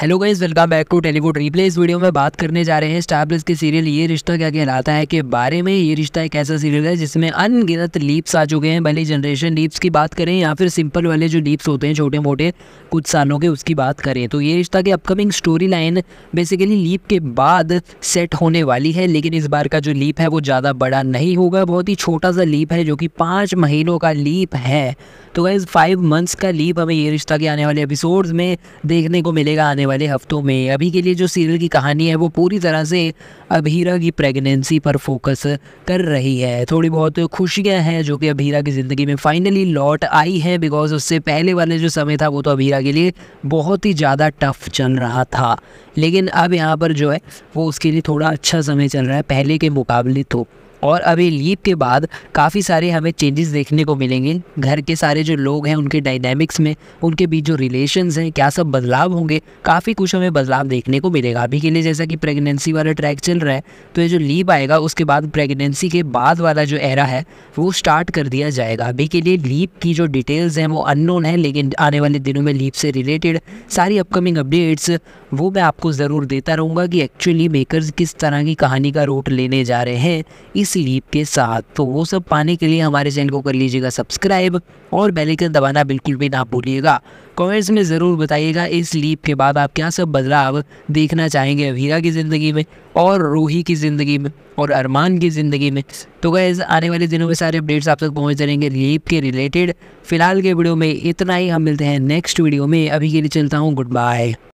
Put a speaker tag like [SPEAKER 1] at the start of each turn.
[SPEAKER 1] hello guys welcome back to Tellywood replay इस video में बात करने जा रहे हैं प्लस के सीरियल ये रिश्ता क्या कहलाता है के बारे में ये रिश्ता एक ऐसा सीरियल है जिसमें अनगिनत लीप्स आ चुके हैं भले जनरेशन लीप्स की बात करें या फिर सिंपल वाले जो लीप्स होते हैं छोटे मोटे कुछ सालों के उसकी बात करें तो ये रिश्ता की upcoming story line basically leap के बाद सेट होने वाली है लेकिन इस बार का जो लीप है वो ज़्यादा बड़ा नहीं होगा बहुत ही छोटा सा लीप है जो कि पाँच महीनों का लीप है तो गाइज़ फाइव मंथ्स का लीप हमें ये रिश्ता के आने वाले एपिसोड्स में देखने को मिलेगा आने वाले हफ्तों में अभी के लिए जो सीरियल की कहानी है वो पूरी तरह से अभीरा की प्रेगनेंसी पर फोकस कर रही है थोड़ी बहुत खुशियाँ हैं जो कि अभीरा की ज़िंदगी में फाइनली लौट आई है बिकॉज उससे पहले वाले जो समय था वो तो अभीरा के लिए बहुत ही ज़्यादा टफ चल रहा था लेकिन अब यहाँ पर जो है वो उसके लिए थोड़ा अच्छा समय चल रहा है पहले के मुकाबले तो और अभी लीप के बाद काफ़ी सारे हमें चेंजेस देखने को मिलेंगे घर के सारे जो लोग हैं उनके डायनेमिक्स में उनके बीच जो रिलेशंस हैं क्या सब बदलाव होंगे काफ़ी कुछ हमें बदलाव देखने को मिलेगा अभी के लिए जैसा कि प्रेगनेंसी वाला ट्रैक चल रहा है तो ये जो लीप आएगा उसके बाद प्रेगनेंसी के बाद वाला जो एरा है वो स्टार्ट कर दिया जाएगा अभी के लिए लीप की जो डिटेल्स हैं वो अननोन है लेकिन आने वाले दिनों में लीप से रिलेटेड सारी अपकमिंग अपडेट्स वो मैं आपको ज़रूर देता रहूँगा कि एक्चुअली मेकर्स किस तरह की कहानी का रूट लेने जा रहे हैं इस लीप के साथ तो वो सब पाने के लिए हमारे चैनल को कर लीजिएगा सब्सक्राइब और आइकन दबाना बिल्कुल भी ना भूलिएगा कमेंट्स में ज़रूर बताइएगा इस लीप के बाद आप क्या सब बदलाव देखना चाहेंगे वीरा की ज़िंदगी में और रूही की ज़िंदगी में और अरमान की ज़िंदगी में तो गैज़ आने वाले दिनों में सारे अपडेट्स आप तक पहुँच जाएंगे लीप के रिलेटेड फ़िलहाल के वीडियो में इतना ही हम मिलते हैं नेक्स्ट वीडियो में अभी के लिए चलता हूँ गुड बाय